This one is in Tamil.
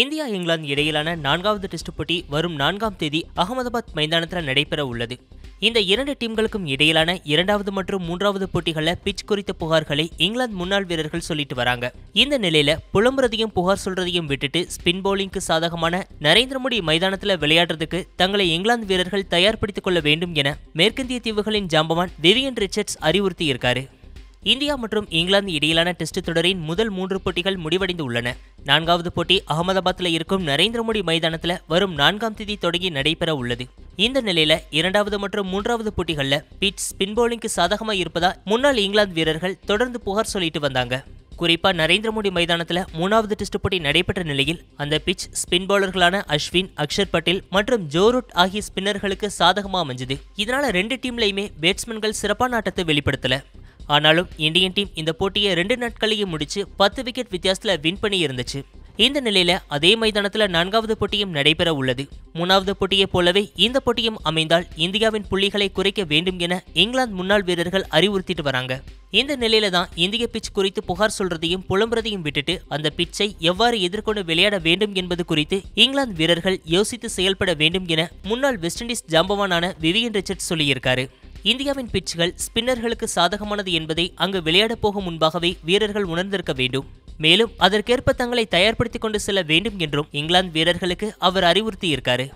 இந்தியா இங்கிலாந்து இடையிலான நான்காவது டெஸ்ட் போட்டி வரும் நான்காம் தேதி அகமதாபாத் மைதானத்தில் நடைபெற உள்ளது இந்த இரண்டு டீம்களுக்கும் இடையிலான இரண்டாவது மற்றும் மூன்றாவது போட்டிகளில் பிச் குறித்த புகார்களை இங்கிலாந்து முன்னாள் வீரர்கள் சொல்லிட்டு வராங்க இந்த நிலையில புலம்புறதையும் புகார் சொல்றதையும் விட்டுட்டு ஸ்பின் பவுலிங்க்கு சாதகமான நரேந்திர மோடி மைதானத்தில் விளையாடுறதுக்கு தங்களை இங்கிலாந்து வீரர்கள் தயார்படுத்திக் கொள்ள வேண்டும் என மேற்கிந்திய தீவுகளின் ஜாம்பவான் விவியன் ரிச்சர்ட்ஸ் அறிவுறுத்தியிருக்காரு இந்தியா மற்றும் இங்கிலாந்து இடையிலான டெஸ்ட் தொடரின் முதல் மூன்று போட்டிகள் முடிவடைந்து உள்ளன நான்காவது போட்டி அகமதாபாத்தில் இருக்கும் நரேந்திர மோடி மைதானத்தில் வரும் நான்காம் தேதி தொடங்கி நடைபெற உள்ளது இந்த நிலையில இரண்டாவது மற்றும் மூன்றாவது போட்டிகளில் பிட்ச் ஸ்பின் பவுலிங்க்கு சாதகமாக இருப்பதால் முன்னாள் இங்கிலாந்து வீரர்கள் தொடர்ந்து புகார் சொல்லிட்டு வந்தாங்க குறிப்பா நரேந்திர மோடி மைதானத்தில் மூணாவது டெஸ்ட் போட்டி நடைபெற்ற நிலையில் அந்த பிச் ஸ்பின் பவுலர்களான அஸ்வின் அக்ஷர் பட்டேல் மற்றும் ஜோரூட் ஆகிய ஸ்பின்னர்களுக்கு சாதகமாக அமைஞ்சது இதனால ரெண்டு டீம்லையுமே பேட்ஸ்மேன்கள் சிறப்பான ஆட்டத்தை வெளிப்படுத்தல ஆனாலும் இந்தியன் டீம் இந்த போட்டியை ரெண்டு நாட்களையும் முடிச்சு பத்து விக்கெட் வித்தியாசத்தில் வின் பண்ணி இருந்துச்சு இந்த நிலையில அதே மைதானத்தில் நான்காவது போட்டியும் நடைபெற உள்ளது மூணாவது போட்டியை போலவே இந்த போட்டியும் அமைந்தால் இந்தியாவின் புள்ளிகளை குறைக்க வேண்டும் என இங்கிலாந்து முன்னாள் வீரர்கள் அறிவுறுத்திட்டு வராங்க இந்த நிலையில தான் இந்திய பிச் குறித்து புகார் சொல்றதையும் புலம்புறதையும் விட்டுட்டு அந்த பிச்சை எவ்வாறு எதிர்கொண்டு விளையாட வேண்டும் என்பது குறித்து இங்கிலாந்து வீரர்கள் யோசித்து செயல்பட வேண்டும் என முன்னாள் வெஸ்ட் இண்டீஸ் ஜாம்பவானான விவியன் ரிச்சர்ட் சொல்லியிருக்காரு இந்தியாவின் பிட்சுகள் ஸ்பின்னர்களுக்கு சாதகமானது என்பதை அங்கு விளையாடப் போகும் முன்பாகவே வீரர்கள் உணர்ந்திருக்க வேண்டும் மேலும் அதற்கேற்ப தங்களை தயார்படுத்திக் கொண்டு செல்ல வேண்டும் என்றும் இங்கிலாந்து வீரர்களுக்கு அவர் அறிவுறுத்தியிருக்காரு